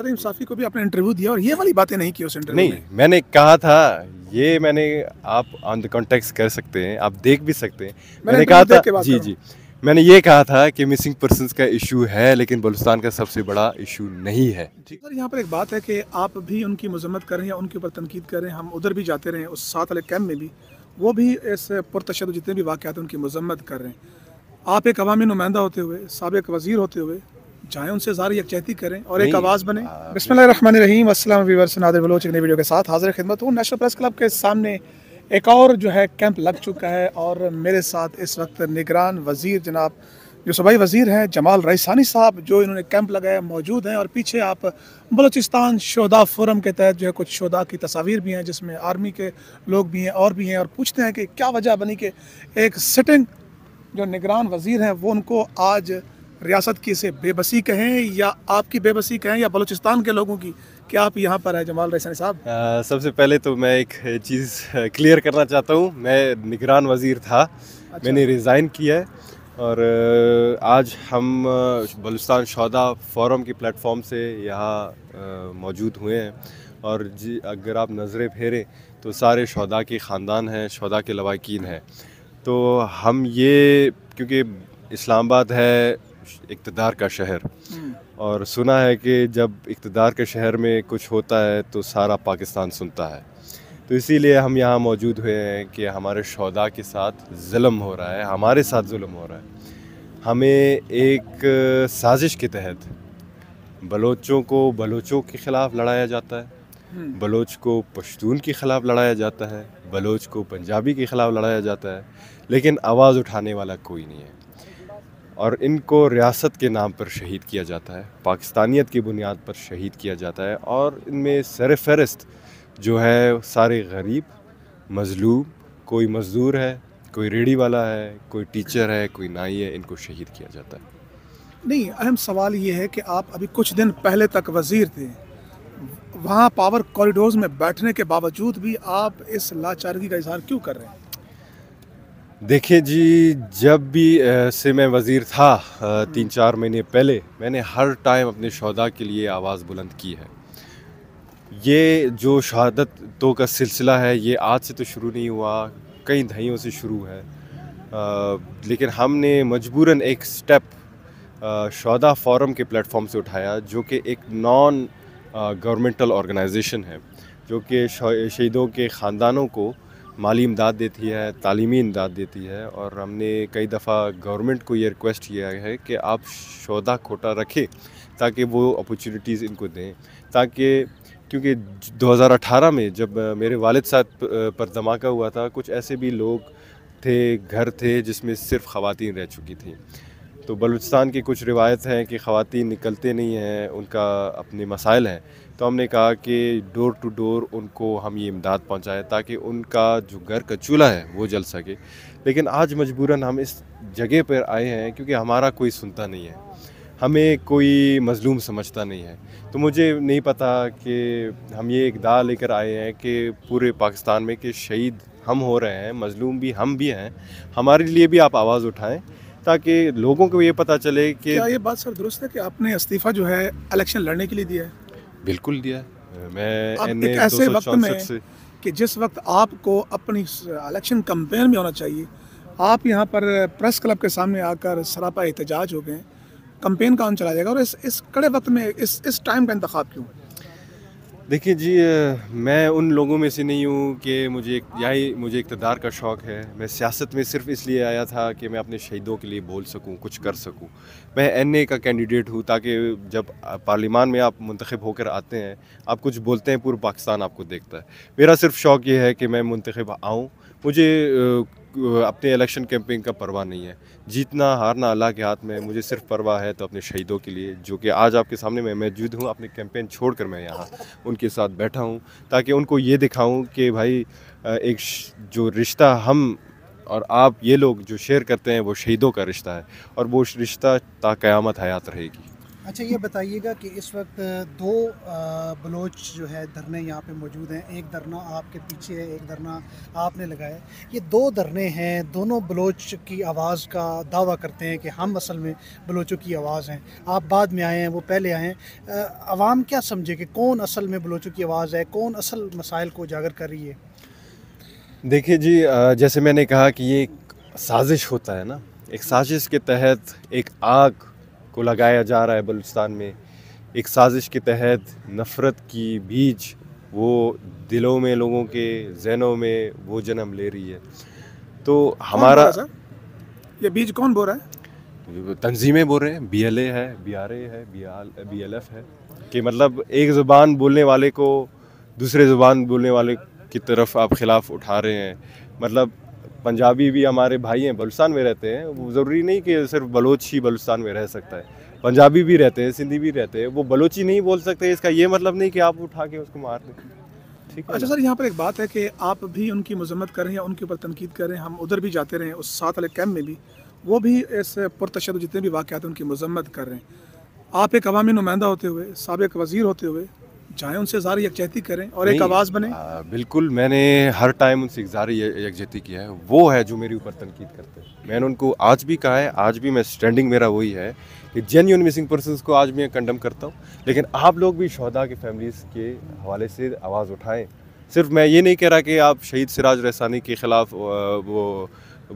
सलीम साफी को भी आपने इंटरव्यू दिया और ये वाली बातें नहीं की उस इंटरव्यू नहीं में। मैंने कहा था ये मैंने आप ऑन द कॉन्टेक्ट कर सकते हैं आप देख भी सकते हैं मैंने, मैंने कहा था जी जी मैंने ये कहा था कि मिसिंग पर्सन का इशू है लेकिन बलुस्तान का सबसे बड़ा इशू नहीं है ठीक सर यहाँ पर एक बात है कि आप भी उनकी मजम्मत करें या उनके ऊपर तनकीद करें हम उधर भी जाते रहे उस सात वाले कैम्प में भी वो भी इस पुरतशद जितने भी वाक़ात उनकी मजम्मत कर रहे हैं आप एक अवामी नुमाइंदा होते हुए सबक वज़ी होते हुए चाहें उनसे सारी यकचहती करें और एक आवाज़ बने बसमान रहीम असलम वीवर्स नादर बलोच नई वीडियो के साथ हाजिर खिदमत हूँ नेशनल प्रेस क्लब के सामने एक और जो है कैंप लग चुका है और मेरे साथ इस वक्त निगरान वजीर जनाब जो सूबाई वजीर हैं जमाल रईसानी साहब जो इन्होंने कैंप लगाया मौजूद हैं और पीछे आप बलोचिस्तान शोदा फोरम के तहत जो है कुछ शोदा की तस्वीर भी हैं जिसमें आर्मी के लोग भी हैं और भी हैं और पूछते हैं कि क्या वजह बनी कि एक सिटिंग जो निगरान वजीर हैं वो उनको आज रियासत की से बेबसी कहें या आपकी बेबसी कहें या बलूचिस्तान के लोगों की कि आप यहाँ पर हैं जमाल रैसानी साहब सबसे पहले तो मैं एक चीज़ क्लियर करना चाहता हूँ मैं निगरान वज़ीर था अच्छा। मैंने रिज़ाइन किया है और आज हम बलूचिस्तान शौदा फोरम के प्लेटफॉर्म से यहाँ मौजूद हुए हैं और जी अगर आप नज़रें फेरें तो सारे शौदा के ख़ानदान हैं शौदा के लवाकिन हैं तो हम ये क्योंकि इस्लामाबाद है इकतदार का शहर हम्म। और सुना है कि जब इकतदार के शहर में कुछ होता है तो सारा पाकिस्तान सुनता है तो इसीलिए हम यहाँ मौजूद हुए हैं कि हमारे शहदा के साथ जुल्म हो रहा है हमारे साथ जुल्म हो रहा है हमें एक साजिश के तहत बलोचों को बलोचों के ख़िलाफ़ लड़ाया जाता है हम्म। बलोच को पश्तून के ख़िलाफ़ लड़ाया जाता है बलोच को पंजाबी के ख़िलाफ़ लड़ाया जाता है लेकिन आवाज़ उठाने वाला कोई नहीं है और इनको रियासत के नाम पर शहीद किया जाता है पाकिस्तानियत की बुनियाद पर शहीद किया जाता है और इनमें सर फहरस्त जो है सारे गरीब मजलूम कोई मज़दूर है कोई रेडी वाला है कोई टीचर है कोई नाई है इनको शहीद किया जाता है नहीं अहम सवाल ये है कि आप अभी कुछ दिन पहले तक वज़ीर थे वहाँ पावर कॉरिडोर्स में बैठने के बावजूद भी आप इस लाचारगी का इजहार क्यों कर रहे हैं देखिए जी जब भी से मैं वज़ीर था तीन चार महीने पहले मैंने हर टाइम अपने शहदा के लिए आवाज़ बुलंद की है ये जो शहादत तो का सिलसिला है ये आज से तो शुरू नहीं हुआ कई दहियों से शुरू है आ, लेकिन हमने मजबूरन एक स्टेप शहदा फोरम के प्लेटफॉर्म से उठाया जो कि एक नॉन गवर्नमेंटल ऑर्गेनाइजेशन है जो कि शहीदों के ख़ानदानों को माली इमदाद देती है तालीमी इमदाद देती है और हमने कई दफ़ा गवर्नमेंट को ये रिक्वेस्ट किया है कि आप शोधा खोटा रखें ताकि वो अपॉर्चुनिटीज़ इनको दें ताकि क्योंकि 2018 में जब मेरे वालिद साहब पर धमाका हुआ था कुछ ऐसे भी लोग थे घर थे जिसमें सिर्फ ख़वान रह चुकी थी तो बलूचिस्तान की कुछ रिवायत हैं कि खातन निकलते नहीं हैं उनका अपने मसाइल हैं तो हमने कहा कि डोर टू डोर उनको हम ये इमदाद पहुँचाएँ ताकि उनका जो घर का चूल्हा है वो जल सके लेकिन आज मजबूरन हम इस जगह पर आए हैं क्योंकि हमारा कोई सुनता नहीं है हमें कोई मज़लूम समझता नहीं है तो मुझे नहीं पता कि हम ये एक दा लेकर आए हैं कि पूरे पाकिस्तान में कि शहीद हम हो रहे हैं मज़लूम भी हम भी हैं हमारे लिए भी आप आवाज़ उठाएं ताकि लोगों को ये पता चले कि क्या ये बात सर दुरुस्त है कि आपने इस्तीफ़ा जो है इलेक्शन लड़ने के लिए दिया है बिल्कुल दिया मैं है एक ऐसे वक्त में कि जिस वक्त आपको अपनी इलेक्शन कंपेयर में होना चाहिए आप यहाँ पर प्रेस क्लब के सामने आकर सरापा एहतजाज हो गए कंपेन का चला जाएगा और इस इस कड़े वक्त में इस इस टाइम का इंतखब क्यों है देखिए जी मैं उन लोगों में से नहीं हूँ कि मुझे यही मुझे इकतदार का शौक़ है मैं सियासत में सिर्फ इसलिए आया था कि मैं अपने शहीदों के लिए बोल सकूँ कुछ कर सकूँ मैं एन का कैंडिडेट हूँ ताकि जब पार्लिमान में आप मंतखब होकर आते हैं आप कुछ बोलते हैं पूरा पाकिस्तान आपको देखता है मेरा सिर्फ शौक़ ये है कि मैं मंतखब आऊँ मुझे अपने इलेक्शन कैंपिंग का परवाह नहीं है जीतना हारना अल्लाह के हाथ में मुझे सिर्फ परवाह है तो अपने शहीदों के लिए जो कि आज आपके सामने मैं मौजूद हूँ अपने कैंपेन छोड़ कर मैं यहाँ उनके साथ बैठा हूँ ताकि उनको ये दिखाऊँ कि भाई एक जो रिश्ता हम और आप ये लोग जो शेयर करते हैं वो शहीदों का रिश्ता है और वो रिश्ता ताक़यामत हयात रहेगी अच्छा ये बताइएगा कि इस वक्त दो बलोच जो है धरने यहाँ पे मौजूद हैं एक धरना आपके पीछे है एक धरना आपने लगाया ये दो धरने हैं दोनों बलोच की आवाज़ का दावा करते हैं कि हम असल में बलोचों की आवाज़ हैं आप बाद में आए हैं वो पहले आए हैं आवाम क्या समझे कि कौन असल में बलोचों की आवाज़ है कौन असल मसाइल को उजागर कर रही है देखिए जी जैसे मैंने कहा कि ये एक साजिश होता है ना एक साजिश के तहत एक आग को लगाया जा रहा है बलूचिस्तान में एक साजिश के तहत नफ़रत की बीज वो दिलों में लोगों के जहनों में वो जन्म ले रही है तो हमारा ये बीज कौन बो रहा है तंजीमें बो रहे हैं बी एल ए है बी आर ए है बी एल एफ है कि मतलब एक ज़ुबान बोलने वाले को दूसरे ज़ुबान बोलने वाले की तरफ आप खिलाफ उठा रहे हैं मतलब पंजाबी भी हमारे भाई हैं बलुस्तान में रहते हैं वो ज़रूरी नहीं कि सिर्फ बलोच ही बलुस्तान में रह सकता है पंजाबी भी रहते हैं सिंधी भी रहते हैं वो बलोची नहीं बोल सकते इसका ये मतलब नहीं कि आप उठा के उसको मार दें ठीक अच्छा सर यहाँ पर एक बात है कि आप भी उनकी मजम्मत कर रहे हैं उनके ऊपर तनकीद करें हम उधर भी जाते रहे उस साथ वाले कैम्प में भी वो भी इस पुरतशद जितने भी वाक़ात हैं उनकी मजम्मत कर रहे हैं आप एक अवामी नुमाइंदा होते हुए सबक वज़ी होते हुए चाहे उनसे इजहार यकजहती करें और एक आवाज़ बने आ, बिल्कुल मैंने हर टाइम उनसे इजहार यकजहती किया है वो है जो मेरे ऊपर तनकीद करते हैं मैंने उनको आज भी कहा है आज भी मैं स्टैंडिंग मेरा वही है कि जेन्यून मिसिंग पर्सन को आज मैं कंडम करता हूँ लेकिन आप लोग भी शहदा के फैमिलीज़ के हवाले से आवाज़ उठाएँ सिर्फ मैं ये नहीं कह रहा कि आप शहीद सिराज रसानी के ख़िलाफ़ वो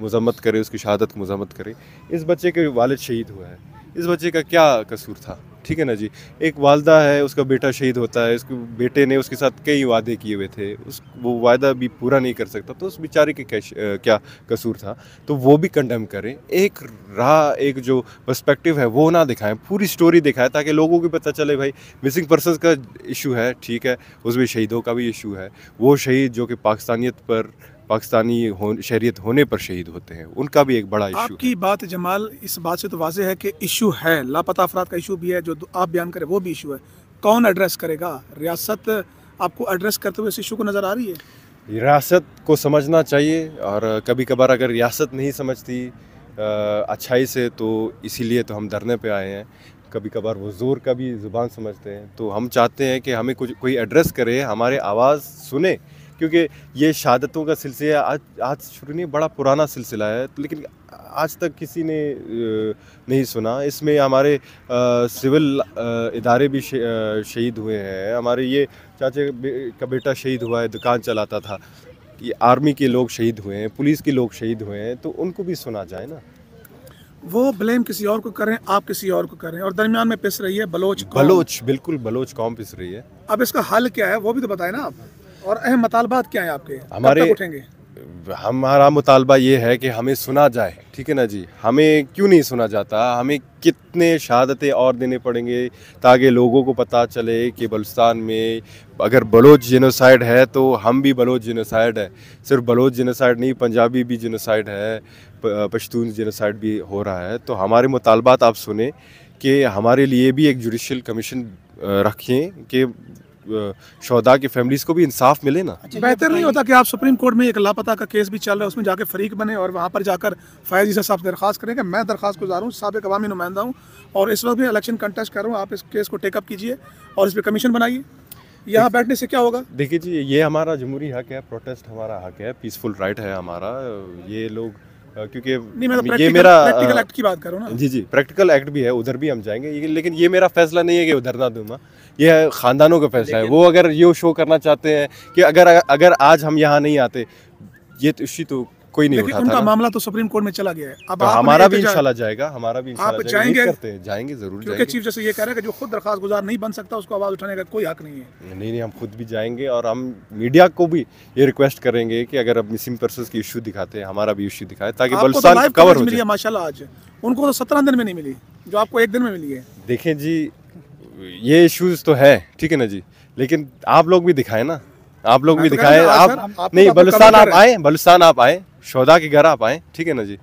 मजम्मत करें उसकी शहादत मजम्मत करें इस बच्चे के वालद शहीद हुआ है इस बच्चे का क्या कसूर था ठीक है ना जी एक वालदा है उसका बेटा शहीद होता है उसके बेटे ने उसके साथ कई वादे किए हुए थे उस वो वादा भी पूरा नहीं कर सकता तो उस बेचारे के कैश क्या कसूर था तो वो भी कंडेम करें एक राह एक जो पर्सपेक्टिव है वो ना दिखाएं पूरी स्टोरी दिखाएं ताकि लोगों को पता चले भाई मिसिंग पर्सन का इशू है ठीक है उसमें शहीदों का भी इशू है वो शहीद जो कि पाकिस्तानियत पर पाकिस्तानी हो, शहरीत होने पर शहीद होते हैं उनका भी एक बड़ा इशू आपकी है। बात जमाल इस बात से तो वाजह है कि इशू है लापता अफराद का इशू भी है जो आप बयान करें वो भी इशू है कौन एड्रेस करेगा रियासत आपको एड्रेस करते हुए इस इशू को नज़र आ रही है रियासत को समझना चाहिए और कभी कभार अगर रियासत नहीं समझती अच्छाई से तो इसीलिए तो हम धरने पे आए हैं कभी कभार वो ज़ोर का भी ज़ुबान समझते हैं तो हम चाहते हैं कि हमें कुछ कोई एड्रेस करे हमारे आवाज़ सुने क्योंकि ये शहादतों का सिलसिला आज आज शुरू नहीं बड़ा पुराना सिलसिला है तो लेकिन आज तक किसी ने नहीं सुना इसमें हमारे सिविल इदारे भी शहीद हुए हैं हमारे ये चाचे का बेटा शहीद हुआ है दुकान चलाता था कि आर्मी के लोग शहीद हुए हैं पुलिस के लोग शहीद हुए हैं तो उनको भी सुना जाए ना वो ब्लेम किसी और को करें आप किसी और को करें और दरमियान में पिस रही है बलोच बलोच बिल्कुल बलोच कौम पिस रही है अब इसका हल क्या है वो भी तो बताए ना आप और अहम मतालबात क्या है आपके हमारे उठेंगे हमारा मुतालबा ये है कि हमें सुना जाए ठीक है ना जी हमें क्यों नहीं सुना जाता हमें कितने शहादतें और देने पड़ेंगे ताकि लोगों को पता चले कि बलुस्तान में अगर बलोच जिनोसाइड है तो हम भी बलोच जिनोसाइड है सिर्फ बलोच जिनोसाइड नहीं पंजाबी भी जिनोसाइड है पश्तून जिनोसाइड भी हो रहा है तो हमारे मुतालबात आप सुने कि हमारे लिए भी एक जुडिशल कमीशन रखें कि शहदा की फैमिलीज को भी इंसाफ मिले ना अच्छा, बेहतर नहीं होता कि आप सुप्रीम कोर्ट में एक लापता का केस भी चल रहा है उसमें जाकर फरीक बने और वहाँ पर जाकर फैज जी साहब दरख्वास्त करेंगे मैं दरख्वास्त गुजार हूँ सबक अवामी नुमाइंदा हूँ और इस वक्त भी इलेक्शन कंटेस्ट कर रहा हूँ आप इस केस को टेकअप कीजिए और इस पर कमीशन बनाइए यहाँ बैठने से क्या होगा देखिए जी ये हमारा जमहूरी हक है प्रोटेस्ट हमारा हक है पीसफुल राइट है हमारा ये लोग क्योंकि नहीं, तो ये मेरा प्रैक्टिकल एक्ट की बात करो ना जी जी प्रैक्टिकल एक्ट भी है उधर भी हम जाएंगे लेकिन ये मेरा फैसला नहीं है कि उधर ना दूंगा ये ख़ानदानों का फैसला है वो अगर ये शो करना चाहते हैं कि अगर अगर आज हम यहाँ नहीं आते ये तो इसी तो कोई नहीं उठा उनका मामला तो सुप्रीम कोर्ट में चला गया है अब तो हमारा भी इंशाल्लाह जाएगा हमारा भी आप जाएंगे करते हैं जाएंगे जरूर जाएंगे चीफ जैसे ये कह रहा है कि जो खुद दरखास्त गुजार नहीं बन सकता उसको आवाज़ उठाने का कोई हक नहीं है नहीं नहीं हम खुद भी जाएंगे और हम मीडिया को भी ये रिक्वेस्ट करेंगे की अगर अब मिसिंग पर्सन की इशू दिखाते हैं हमारा भी इशू दिखाए ताकि कवर तो हो जाए माशाल्लाह आज उनको तो सत्रह दिन में नहीं मिली जो आपको एक दिन में मिली है देखें जी ये इश्यूज़ तो है ठीक है ना जी लेकिन आप लोग भी दिखाए ना आप लोग भी तो दिखाए आप नहीं तो बलुस्तान आप आए बलुस्तान आप आए शोधा के घर आप आए ठीक है ना जी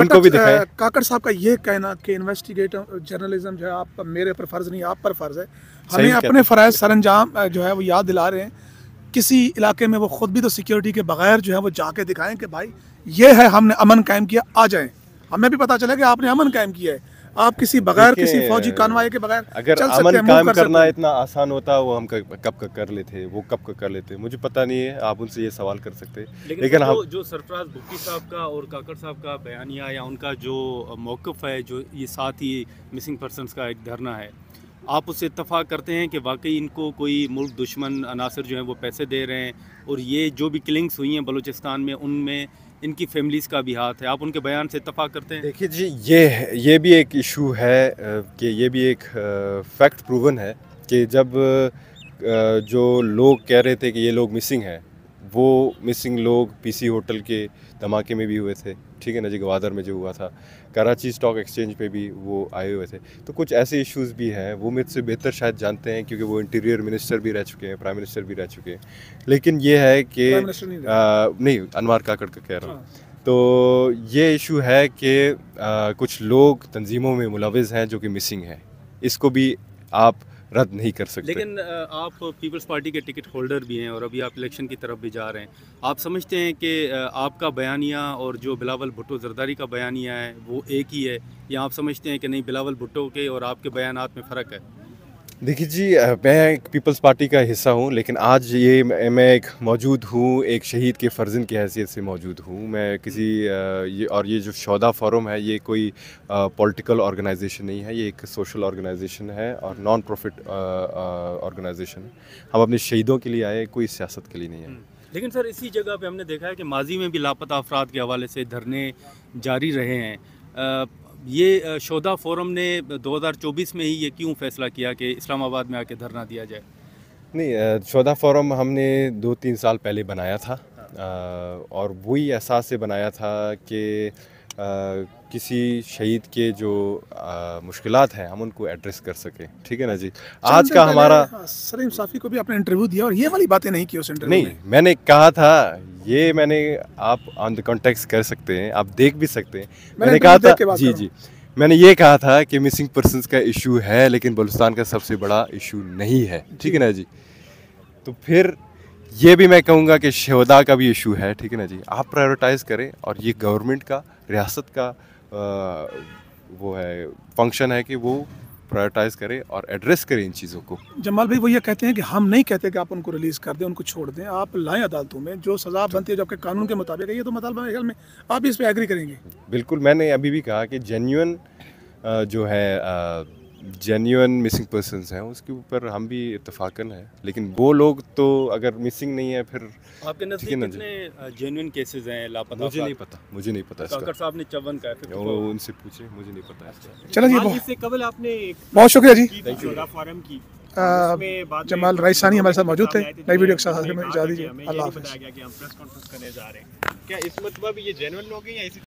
उनको भी दिखाए काकड़ साहब का ये कहना कि इन्वेस्टिगेटिव जर्नलिज्म जो है आप मेरे पर फर्ज नहीं आप पर फर्ज है हमें अपने फ़राज अंजाम जो है वो याद दिला रहे हैं किसी इलाके में वो खुद भी तो सिक्योरिटी के बगैर जो है वो जाके दिखाएं कि भाई ये है हमने अमन कायम किया आ जाए हमें भी पता चला कि आपने अमन कायम किया है आप किसी बगैर किसी फौजी कानवाई के बगैर अगर चल सकते अमन काम कर करना इतना आसान होता वो हम कब कर, कर लेते वो कब कर, कर लेते मुझे पता नहीं है आप उनसे ये सवाल कर सकते लेकिन, लेकिन हम जो सरफराज बुक्की साहब का और काकर साहब का बयानिया या उनका जो मौकफ है जो ये साथ ही मिसिंग पर्सन का एक धरना है आप उससे इतफाक़ करते हैं कि वाकई इनको कोई मुल्क दुश्मन अनासर जो है वो पैसे दे रहे हैं और ये जो भी किलिंग्स हुई हैं बलूचिस्तान में उनमें इनकी फैमिलीज़ का भी हाथ है आप उनके बयान से इतफाक़ करते हैं देखिए जी ये ये भी एक इशू है कि ये भी एक फैक्ट प्रूवन है कि जब जो लोग कह रहे थे कि ये लोग मिसिंग हैं वो मिसिंग लोग पीसी होटल के धमाके में भी हुए थे ठीक है ना जी गवादर में जो हुआ था कराची स्टॉक एक्सचेंज पे भी वो आए हुए थे तो कुछ ऐसे इश्यूज भी हैं वो मेरे से बेहतर शायद जानते हैं क्योंकि वो इंटीरियर मिनिस्टर भी रह चुके हैं प्राइम मिनिस्टर भी रह चुके हैं लेकिन ये है कि नहीं, नहीं अनवर काकड़ का कह रहा हूँ हाँ। तो ये इशू है कि कुछ लोग तंजीमों में मुलविज़ हैं जो कि मिसिंग है इसको भी आप रद्द नहीं कर सकते लेकिन आप पीपल्स पार्टी के टिकट होल्डर भी हैं और अभी आप इलेक्शन की तरफ भी जा रहे हैं आप समझते हैं कि आपका बयानिया और जो बिलावल भुट्टो जरदारी का बयानिया है वो एक ही है या आप समझते हैं कि नहीं बिलावल भुट्टो के और आपके बयान में फ़र्क है देखिए जी मैं एक पीपल्स पार्टी का हिस्सा हूँ लेकिन आज ये मैं एक मौजूद हूँ एक शहीद के फ़र्जन की हैसियत से मौजूद हूँ मैं किसी ये और ये जो शौदा फोरम है ये कोई पॉलिटिकल ऑर्गेनाइजेशन नहीं है ये एक सोशल ऑर्गेनाइजेशन है और नॉन प्रॉफिट ऑर्गेनाइजेशन हम अपने शहीदों के लिए आए कोई सियासत के लिए नहीं आए हम्म। लेकिन सर इसी जगह पर हमने देखा है कि माजी में भी लापता अफराद के हवाले से धरने जारी रहे हैं ये शोधा फोरम ने 2024 में ही ये क्यों फैसला किया कि इस्लामाबाद में आके धरना दिया जाए नहीं शोधा फोरम हमने दो तीन साल पहले बनाया था हाँ। और वही एहसास से बनाया था कि किसी शहीद के जो मुश्किल हैं हम उनको एड्रेस कर सकें ठीक है ना जी आज का हमारा हाँ, सर साफ़ी को भी आपने इंटरव्यू दिया और ये वाली बातें नहीं की उस इंटरव्यू नहीं मैंने कहा था ये मैंने आप ऑन द कॉन्टेक्ट कर सकते हैं आप देख भी सकते हैं मैंने, मैंने कहा था जी जी मैंने ये कहा था कि मिसिंग पर्सन का इशू है लेकिन बलुस्तान का सबसे बड़ा इशू नहीं है ठीक है ना जी तो फिर ये भी मैं कहूँगा कि शहदा का भी इशू है ठीक है ना जी आप प्रायोरिटाइज़ करें और ये गवर्नमेंट का रियासत का आ, वो है फंक्शन है कि वो प्रायोरिटाइज करें और एड्रेस करें इन चीज़ों को जमाल भाई ये कहते हैं कि हम नहीं कहते कि आप उनको रिलीज़ कर दें उनको छोड़ दें आप लाएँ अदालतों में जो सज़ा अच्छा। बनती है जो आपके कानून के मुताबिक है ये तो मतलब ख्याल में आप इस पर एग्री करेंगे बिल्कुल मैंने अभी भी कहा कि जेन्यून जो है जेन्यून मिसिंग पर्सन हैं उसके ऊपर हम भी इतफाकन है लेकिन वो लोग तो अगर मिसिंग नहीं है फिर आपके नजदीक कितने जेन्यून केसेस हैं लापता मुझे नहीं पता मुझे नहीं पता डॉक्टर साहब ने चवन का है वो उनसे पूछे मुझे नहीं पता चलो जी इससे कबल आपने बहुत शुक्रिया जी फॉरम की जमाल राइसानी हमारे साथ मौजूद थे नई वीडियो के साथ इजाज़त दीजिए अल्लाह हाफ़िज़ क्या इस मतलब ये जेनुअन लोग हैं या